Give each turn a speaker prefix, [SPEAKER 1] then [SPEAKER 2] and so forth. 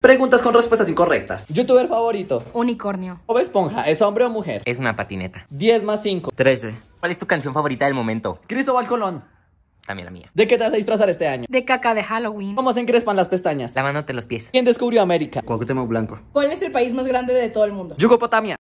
[SPEAKER 1] Preguntas con respuestas incorrectas. ¿Youtuber favorito? Unicornio. O Esponja es hombre o mujer? Es una patineta. 10 más 5. 13. ¿Cuál es tu canción favorita del momento? Cristóbal Colón. También la mía.
[SPEAKER 2] ¿De qué te vas a disfrazar este año? De caca de Halloween. ¿Cómo se encrespan las pestañas? Lavándote los pies. ¿Quién descubrió
[SPEAKER 3] América? Cuauhtémoc Blanco.
[SPEAKER 2] ¿Cuál es el país
[SPEAKER 4] más grande de todo el
[SPEAKER 2] mundo?
[SPEAKER 3] Yugopotamia.